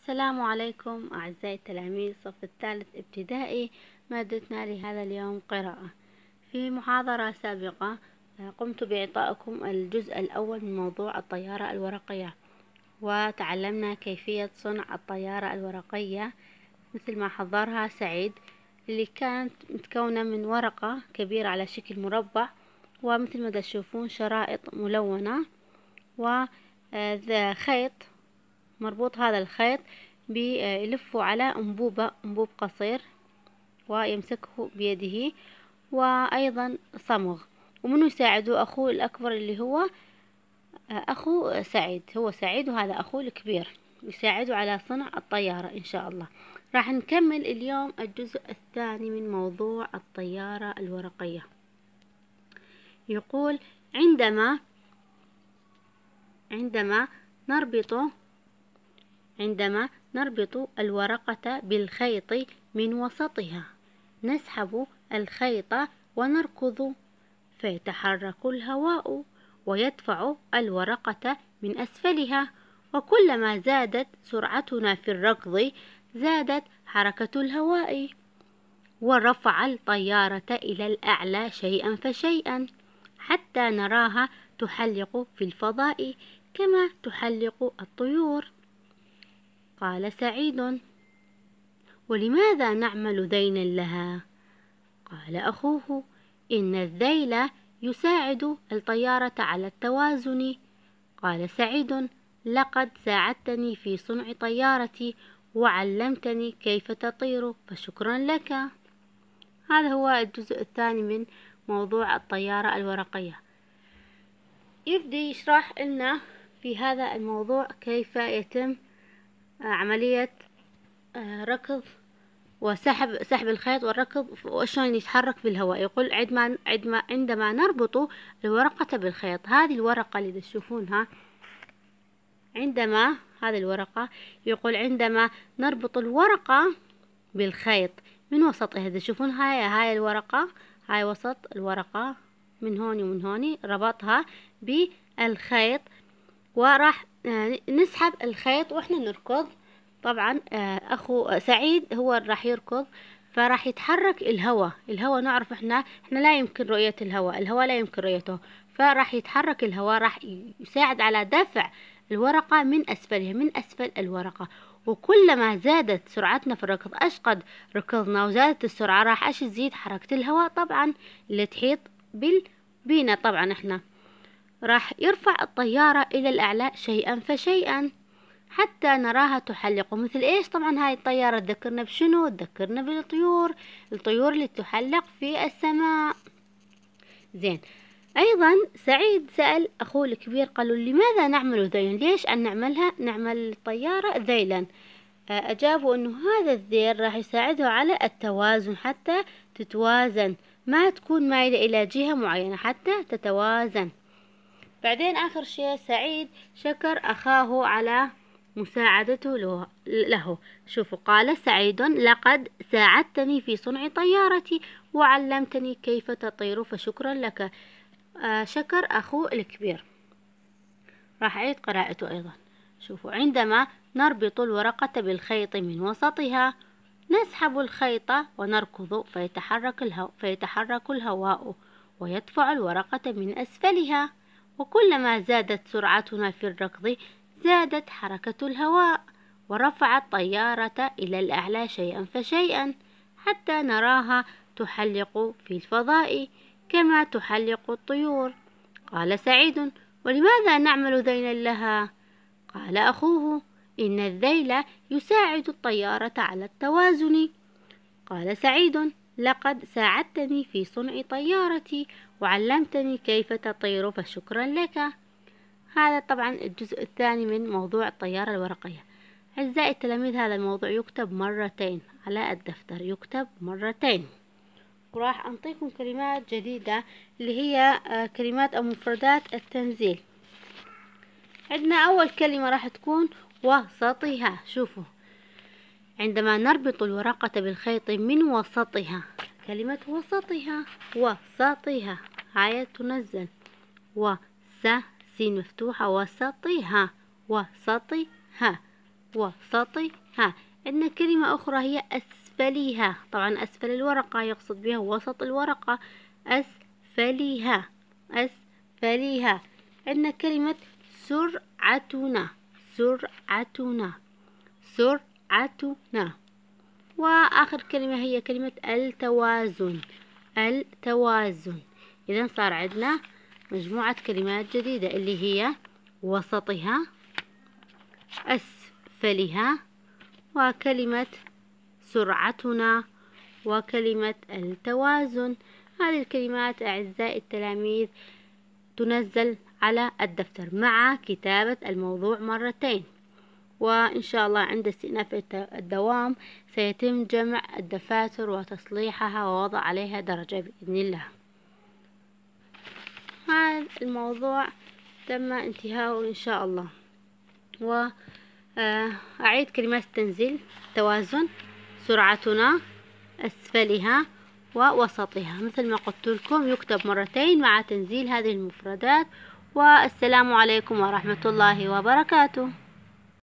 السلام عليكم أعزائي التلاميذ صف الثالث ابتدائي مادتنا لهذا اليوم قراءة في محاضرة سابقة آه، قمت بإعطائكم الجزء الأول من موضوع الطيارة الورقية وتعلمنا كيفية صنع الطيارة الورقية مثل ما حضرها سعيد اللي كانت متكونة من ورقة كبيرة على شكل مربع ومثل ما تشوفون شرائط ملونة وخيط آه، مربوط هذا الخيط بيلفه على انبوبة انبوب قصير ويمسكه بيده وأيضا صمغ ومنه يساعده أخوه الأكبر اللي هو أخو سعيد هو سعيد وهذا أخوه الكبير يساعده على صنع الطيارة إن شاء الله راح نكمل اليوم الجزء الثاني من موضوع الطيارة الورقية يقول عندما عندما نربط عندما نربط الورقة بالخيط من وسطها نسحب الخيط ونركض فيتحرك الهواء ويدفع الورقة من أسفلها وكلما زادت سرعتنا في الركض زادت حركة الهواء ورفع الطيارة إلى الأعلى شيئا فشيئا حتى نراها تحلق في الفضاء كما تحلق الطيور قال سعيد ولماذا نعمل ذينا لها قال اخوه ان الذيل يساعد الطياره على التوازن قال سعيد لقد ساعدتني في صنع طيارتي وعلمتني كيف تطير فشكرا لك هذا هو الجزء الثاني من موضوع الطيارة الورقية يبدي يشرح لنا في هذا الموضوع كيف يتم عملية آه، ركض وسحب سحب الخيط والركض وشلون يتحرك بالهواء يقول عندما عندما عندما نربط الورقة بالخيط هذه الورقة اللي تشوفونها عندما هذه الورقة يقول عندما نربط الورقة بالخيط من وسطها تشوفون هاي هاي الورقة هاي وسط الورقة من هون ومن هون ربطها بالخيط وراح آه، نسحب الخيط واحنا نركض طبعا آه، اخو سعيد هو اللي راح يركض فراح يتحرك الهواء الهواء نعرف احنا احنا لا يمكن رؤية الهواء الهواء لا يمكن رؤيته فراح يتحرك الهواء راح يساعد على دفع الورقة من أسفلها من أسفل الورقة وكلما زادت سرعتنا في الركض أشقد ركضنا وزادت السرعة راح أش تزيد حركة الهواء طبعا اللي تحيط بال بينا طبعا احنا راح يرفع الطيارة إلى الأعلى شيئا فشيئا حتى نراها تحلق مثل ايش طبعا هاي الطيارة تذكرنا بشنو تذكرنا بالطيور الطيور اللي تحلق في السماء زين ايضا سعيد سأل اخوه الكبير قالوا لماذا نعمل ذيلا ليش ان نعملها نعمل الطيارة ذيلا آه، اجابوا انه هذا الذيل راح يساعده على التوازن حتى تتوازن ما تكون مايلة الى جهة معينة حتى تتوازن بعدين اخر شيء سعيد شكر اخاه على مساعدته له شوفوا قال سعيد لقد ساعدتني في صنع طيارتي وعلمتني كيف تطير فشكرا لك آه، شكر أخوه الكبير راح أعيد قراءته أيضا شوفوا عندما نربط الورقة بالخيط من وسطها نسحب الخيط ونركض فيتحرك الهواء, فيتحرك الهواء ويدفع الورقة من أسفلها وكلما زادت سرعتنا في الركض زادت حركة الهواء ورفعت الطيارة إلى الأعلى شيئا فشيئا حتى نراها تحلق في الفضاء كما تحلق الطيور قال سعيد ولماذا نعمل ذيلا لها قال أخوه إن الذيل يساعد الطيارة على التوازن قال سعيد لقد ساعدتني في صنع طيارتي وعلمتني كيف تطير فشكرا لك هذا طبعا الجزء الثاني من موضوع الطيارة الورقية أعزائي التلاميذ هذا الموضوع يكتب مرتين على الدفتر يكتب مرتين وراح أنطيكم كلمات جديدة اللي هي آه، كلمات أو مفردات التنزيل عندنا أول كلمة راح تكون وسطها شوفوا عندما نربط الورقة بالخيط من وسطها كلمة وسطها وسطها هاي تنزل وسطها س مفتوحة وسطيها وسطيها وسطيها عندنا كلمة أخرى هي أسفليها طبعا أسفل الورقة يقصد بها وسط الورقة أسفليها أسفليها عندنا كلمة سرعتنا سرعتنا سرعتنا وآخر كلمة هي كلمة التوازن التوازن إذا صار عندنا مجموعة كلمات جديدة اللي هي وسطها أسفلها وكلمة سرعتنا وكلمة التوازن هذه الكلمات أعزائي التلاميذ تنزل على الدفتر مع كتابة الموضوع مرتين وإن شاء الله عند استئناف الدوام سيتم جمع الدفاتر وتصليحها ووضع عليها درجة بإذن الله هذا الموضوع تم انتهاءه إن شاء الله وأعيد آه، كلمات التنزيل توازن سرعتنا أسفلها ووسطها مثل ما قلت لكم يكتب مرتين مع تنزيل هذه المفردات والسلام عليكم ورحمة الله وبركاته